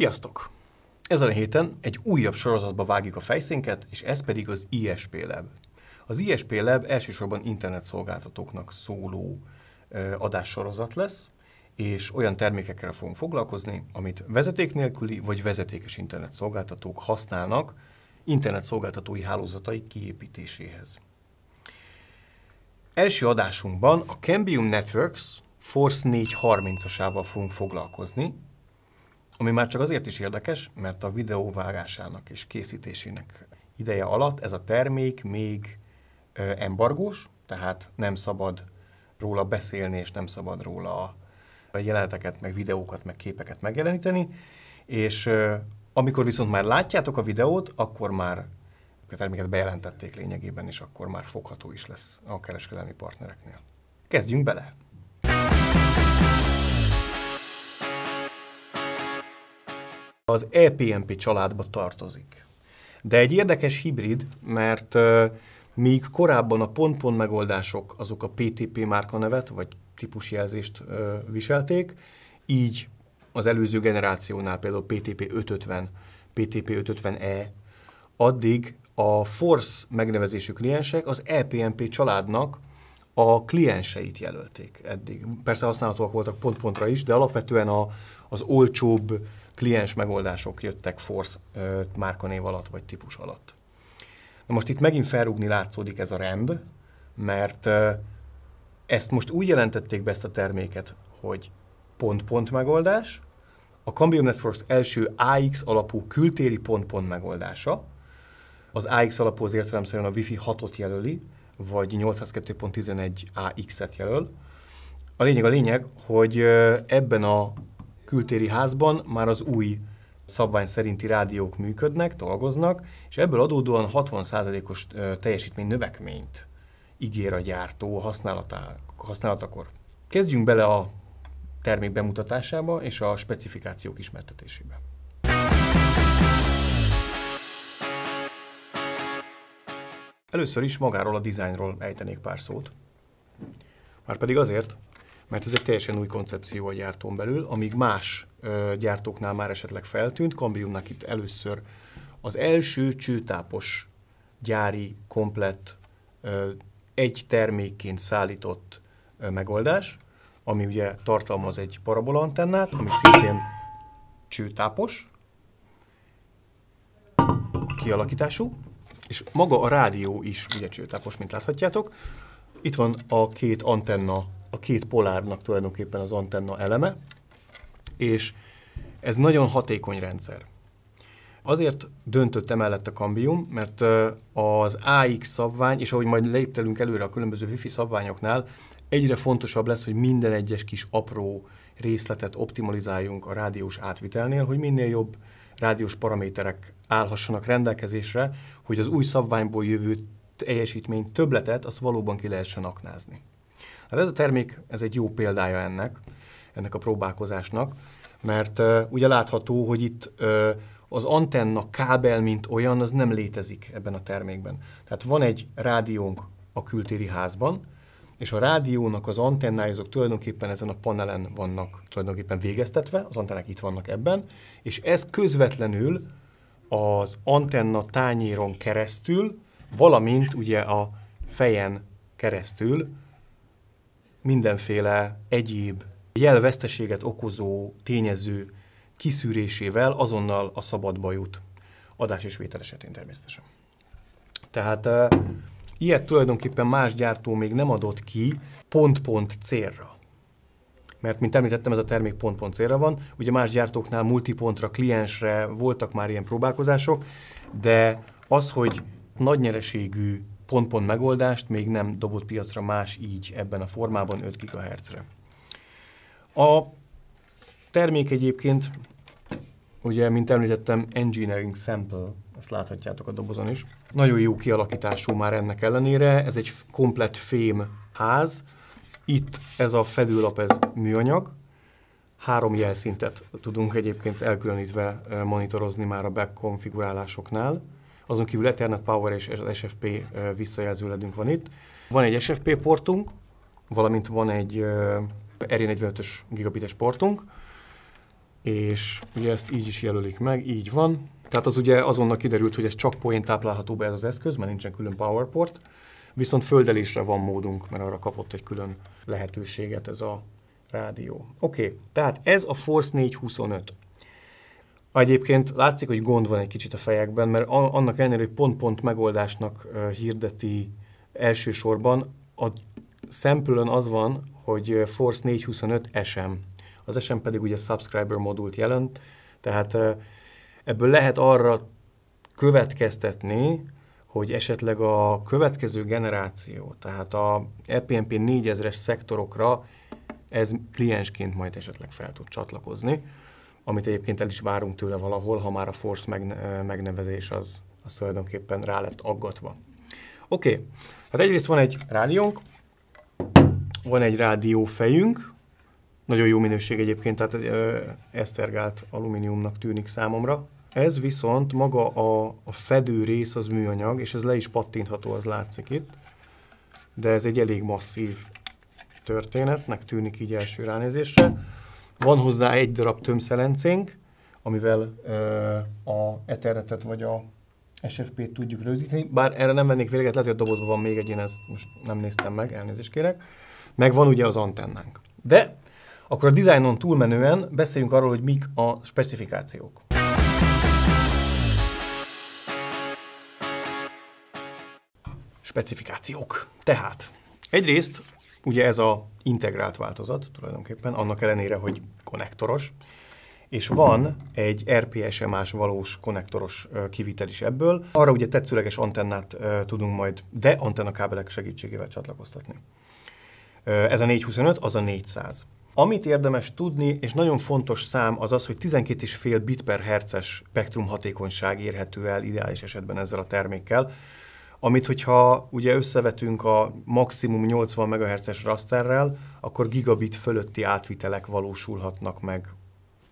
Sziasztok! Ezen a héten egy újabb sorozatba vágjuk a fejszénket, és ez pedig az ISP Lab. Az ISP Lab elsősorban internetszolgáltatóknak szóló adássorozat lesz, és olyan termékekkel fogunk foglalkozni, amit vezeték nélküli vagy vezetékes internetszolgáltatók használnak internetszolgáltatói hálózatai kiépítéséhez. Első adásunkban a Cambium Networks Force 430-asával fogunk foglalkozni, ami már csak azért is érdekes, mert a videó vágásának és készítésének ideje alatt ez a termék még embargós, tehát nem szabad róla beszélni, és nem szabad róla a jeleneteket, meg videókat, meg képeket megjeleníteni, és amikor viszont már látjátok a videót, akkor már a terméket bejelentették lényegében, és akkor már fogható is lesz a kereskedelmi partnereknél. Kezdjünk bele! az EPMP családba tartozik. De egy érdekes hibrid, mert míg korábban a pont-pont megoldások azok a PTP márkanevet, vagy típusjelzést viselték, így az előző generációnál például PTP 550, PTP 550E, addig a Force megnevezésű kliensek az EPMP családnak a klienseit jelölték eddig. Persze használhatóak voltak pont-pontra is, de alapvetően a, az olcsóbb kliens megoldások jöttek Force márkanév alatt vagy típus alatt. Na most itt megint felrúgni látszódik ez a rend, mert ezt most úgy jelentették be ezt a terméket, hogy pont-pont megoldás, a Cambium Networks első AX alapú kültéri pont-pont megoldása, az AX alapú az értelemszerűen a Wi-Fi 6-ot jelöli, vagy 802.11 AX-et jelöl. A lényeg a lényeg, hogy ebben a kültéri házban már az új szabvány szerinti rádiók működnek, dolgoznak, és ebből adódóan 60%-os teljesítmény növekményt ígér a gyártó használata, használatakor. Kezdjünk bele a termék bemutatásába és a specifikációk ismertetésébe. Először is magáról a dizájnról ejtenék pár szót. pedig azért, mert ez egy teljesen új koncepció a gyártón belül, amíg más ö, gyártóknál már esetleg feltűnt, Cambiumnak itt először az első csőtápos gyári, komplett, ö, egy termékként szállított ö, megoldás, ami ugye tartalmaz egy parabolantennát, ami szintén csőtápos kialakítású, és maga a rádió is ugye csőtápos, mint láthatjátok. Itt van a két antenna a két polárnak tulajdonképpen az antenna eleme, és ez nagyon hatékony rendszer. Azért döntött emellett a kambium, mert az AX szabvány, és ahogy majd léptelünk előre a különböző wifi szabványoknál, egyre fontosabb lesz, hogy minden egyes kis apró részletet optimalizáljunk a rádiós átvitelnél, hogy minél jobb rádiós paraméterek állhassanak rendelkezésre, hogy az új szabványból jövő teljesítmény többletet azt valóban ki lehessen aknázni. Hát ez a termék, ez egy jó példája ennek, ennek a próbálkozásnak, mert uh, ugye látható, hogy itt uh, az antenna kábel, mint olyan, az nem létezik ebben a termékben. Tehát van egy rádiónk a kültéri házban, és a rádiónak az antennái azok tulajdonképpen ezen a panelen vannak tulajdonképpen végeztetve, az antennák itt vannak ebben, és ez közvetlenül az antenna tányéron keresztül, valamint ugye a fejen keresztül mindenféle egyéb jelveszteséget okozó tényező kiszűrésével azonnal a szabadba jut. Adás és vétel esetén természetesen. Tehát e, ilyet tulajdonképpen más gyártó még nem adott ki pont-pont célra. Mert, mint említettem, ez a termék pont-pont célra van. Ugye más gyártóknál multipontra, kliensre voltak már ilyen próbálkozások, de az, hogy nagy nyereségű pont-pont megoldást még nem dobott piacra más így ebben a formában 5 GHz-re. A termék egyébként, ugye, mint említettem, engineering sample, ezt láthatjátok a dobozon is. Nagyon jó kialakítású már ennek ellenére, ez egy komplett fém ház. Itt ez a fedőlap, ez műanyag. Három jelszintet tudunk egyébként elkülönítve eh, monitorozni már a back konfigurálásoknál azon kívül Ethernet Power és az SFP visszajelző ledünk van itt. Van egy SFP portunk, valamint van egy r 45 ös gigabites portunk, és ugye ezt így is jelölik meg, így van. Tehát az ugye azonnal kiderült, hogy ez csak poén táplálható be ez az eszköz, mert nincsen külön powerport, viszont földelésre van módunk, mert arra kapott egy külön lehetőséget ez a rádió. Oké, okay, tehát ez a Force 425. Egyébként látszik, hogy gond van egy kicsit a fejekben, mert annak ellenére, hogy pont-pont megoldásnak hirdeti elsősorban, a szempülön az van, hogy Force 425 SM. Az SM pedig ugye subscriber modult jelent, tehát ebből lehet arra következtetni, hogy esetleg a következő generáció, tehát a EPMP 4000-es szektorokra ez kliensként majd esetleg fel tud csatlakozni amit egyébként el is várunk tőle valahol, ha már a force megne- megnevezés az, az tulajdonképpen rá lett aggatva. Oké, okay. hát egyrészt van egy rádiónk, van egy rádiófejünk, nagyon jó minőség egyébként, tehát ez esztergált alumíniumnak tűnik számomra. Ez viszont maga a, a fedő rész az műanyag, és ez le is pattintható, az látszik itt, de ez egy elég masszív történetnek tűnik így első ránézésre. Van hozzá egy darab tömszelencénk, amivel ö, a Ethernetet vagy a SFP-t tudjuk rögzíteni, bár erre nem vennék véget, lehet, hogy a dobozban van még egy, én ezt most nem néztem meg, elnézést kérek. Meg van ugye az antennánk. De akkor a dizájnon túlmenően beszéljünk arról, hogy mik a specifikációk. Specifikációk. Tehát egyrészt Ugye ez a integrált változat tulajdonképpen, annak ellenére, hogy konnektoros, és van egy RPSMS valós konnektoros kivitel is ebből. Arra ugye tetszőleges antennát tudunk majd, de antennakábelek segítségével csatlakoztatni. Ez a 425, az a 400. Amit érdemes tudni, és nagyon fontos szám az az, hogy 12,5 bit per herces spektrum hatékonyság érhető el ideális esetben ezzel a termékkel amit hogyha ugye összevetünk a maximum 80 MHz-es rasterrel, akkor gigabit fölötti átvitelek valósulhatnak meg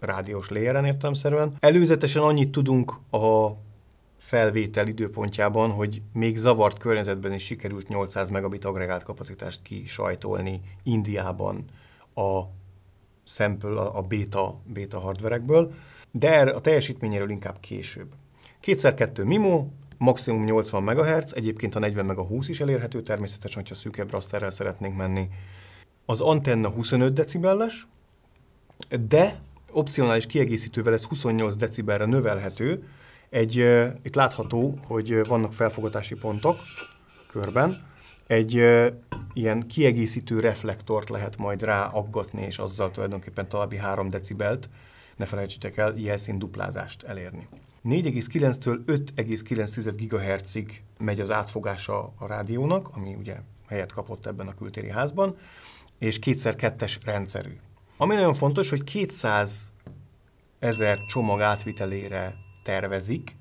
rádiós léjeren értelemszerűen. Előzetesen annyit tudunk a felvétel időpontjában, hogy még zavart környezetben is sikerült 800 megabit agregált kapacitást kisajtolni Indiában a sample, a beta, beta hardverekből, de a teljesítményéről inkább később. Kétszer kettő MIMO, maximum 80 MHz, egyébként a 40 meg a 20 is elérhető, természetesen, hogyha szűkebb rasterrel szeretnénk menni. Az antenna 25 decibelles, de opcionális kiegészítővel ez 28 decibelre növelhető. Egy, itt látható, hogy vannak felfogatási pontok körben, egy ilyen kiegészítő reflektort lehet majd ráaggatni és azzal tulajdonképpen további 3 decibelt, ne felejtsétek el, jelszín duplázást elérni. 4,9-től 5,9 GHz-ig megy az átfogása a rádiónak, ami ugye helyet kapott ebben a kültéri házban, és kétszer kettes rendszerű. Ami nagyon fontos, hogy 200 ezer csomag átvitelére tervezik,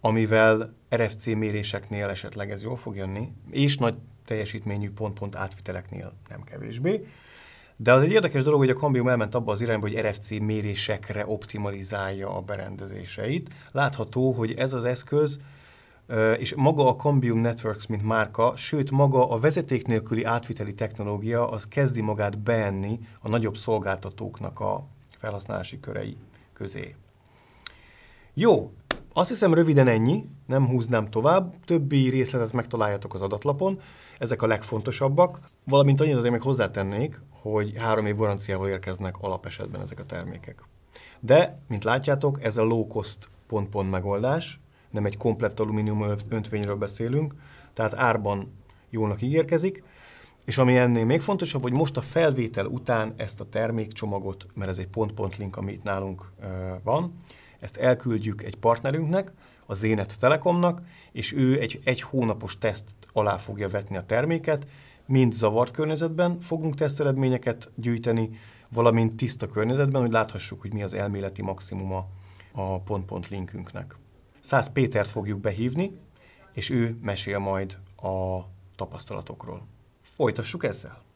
amivel RFC méréseknél esetleg ez jól fog jönni, és nagy teljesítményű pont-pont átviteleknél nem kevésbé. De az egy érdekes dolog, hogy a Cambium elment abba az irányba, hogy RFC mérésekre optimalizálja a berendezéseit. Látható, hogy ez az eszköz és maga a Cambium Networks, mint márka, sőt maga a vezeték nélküli átviteli technológia, az kezdi magát beenni a nagyobb szolgáltatóknak a felhasználási körei közé. Jó, azt hiszem röviden ennyi, nem húznám tovább, többi részletet megtaláljátok az adatlapon, ezek a legfontosabbak, valamint annyit azért még hozzátennék, hogy három év garanciával érkeznek alapesetben ezek a termékek. De, mint látjátok, ez a low cost pont-pont megoldás, nem egy komplett alumínium öntvényről beszélünk, tehát árban jónak ígérkezik, és ami ennél még fontosabb, hogy most a felvétel után ezt a termékcsomagot, mert ez egy pont-pont link, ami itt nálunk van, ezt elküldjük egy partnerünknek, a Zénet Telekomnak, és ő egy, egy hónapos teszt alá fogja vetni a terméket, mind zavart környezetben fogunk teszteredményeket gyűjteni, valamint tiszta környezetben, hogy láthassuk, hogy mi az elméleti maximuma a pont-pont linkünknek. Száz Pétert fogjuk behívni, és ő mesél majd a tapasztalatokról. Folytassuk ezzel!